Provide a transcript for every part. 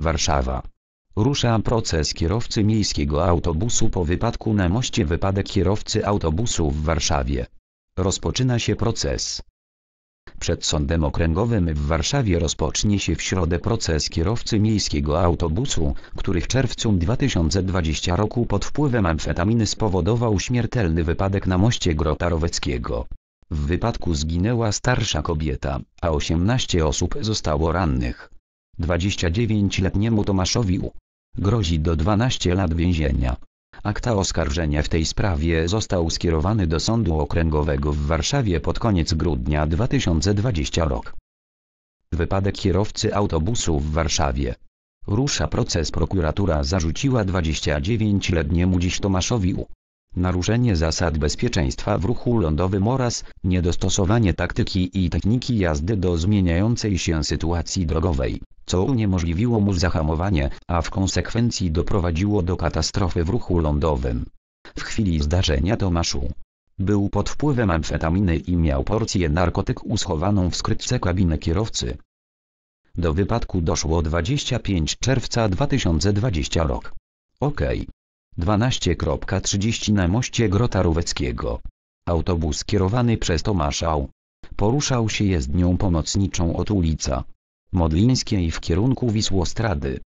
Warszawa. Rusza proces kierowcy miejskiego autobusu po wypadku na moście wypadek kierowcy autobusu w Warszawie. Rozpoczyna się proces. Przed Sądem Okręgowym w Warszawie rozpocznie się w środę proces kierowcy miejskiego autobusu, który w czerwcu 2020 roku pod wpływem amfetaminy spowodował śmiertelny wypadek na moście Grota Roweckiego. W wypadku zginęła starsza kobieta, a 18 osób zostało rannych. 29-letniemu Tomaszowi U. grozi do 12 lat więzienia. Akta oskarżenia w tej sprawie został skierowany do Sądu Okręgowego w Warszawie pod koniec grudnia 2020 rok. Wypadek kierowcy autobusu w Warszawie. Rusza proces prokuratura zarzuciła 29-letniemu dziś Tomaszowi U. Naruszenie zasad bezpieczeństwa w ruchu lądowym oraz niedostosowanie taktyki i techniki jazdy do zmieniającej się sytuacji drogowej co uniemożliwiło mu zahamowanie, a w konsekwencji doprowadziło do katastrofy w ruchu lądowym. W chwili zdarzenia Tomaszu był pod wpływem amfetaminy i miał porcję narkotyk uschowaną w skrytce kabiny kierowcy. Do wypadku doszło 25 czerwca 2020 rok. OK. 12.30 na moście Grota Róweckiego. Autobus kierowany przez Tomasza Poruszał się jezdnią pomocniczą od ulica Modlińskiej w kierunku Wisłostrady.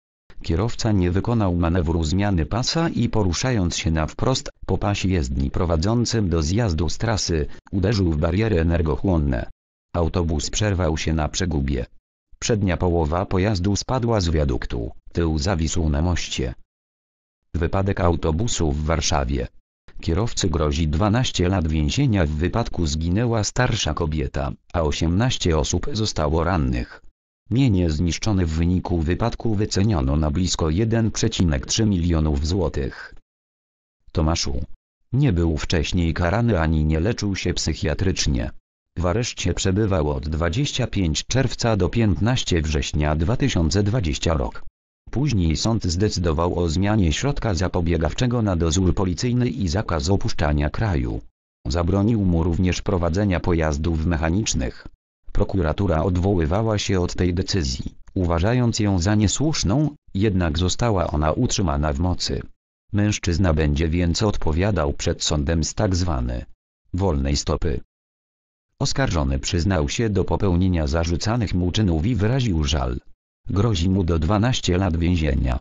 Kierowca nie wykonał manewru zmiany pasa i poruszając się na wprost po pasie jezdni prowadzącym do zjazdu z trasy, uderzył w bariery energochłonne. Autobus przerwał się na przegubie. Przednia połowa pojazdu spadła z wiaduktu, tył zawisł na moście. Wypadek autobusu w Warszawie. Kierowcy grozi 12 lat więzienia w wypadku zginęła starsza kobieta, a 18 osób zostało rannych. Mienie zniszczone w wyniku wypadku wyceniono na blisko 1,3 milionów złotych. Tomaszu. Nie był wcześniej karany ani nie leczył się psychiatrycznie. W areszcie przebywał od 25 czerwca do 15 września 2020 rok. Później sąd zdecydował o zmianie środka zapobiegawczego na dozór policyjny i zakaz opuszczania kraju. Zabronił mu również prowadzenia pojazdów mechanicznych. Prokuratura odwoływała się od tej decyzji, uważając ją za niesłuszną, jednak została ona utrzymana w mocy. Mężczyzna będzie więc odpowiadał przed sądem z tak zwanej wolnej stopy. Oskarżony przyznał się do popełnienia zarzucanych mu czynów i wyraził żal. Grozi mu do 12 lat więzienia.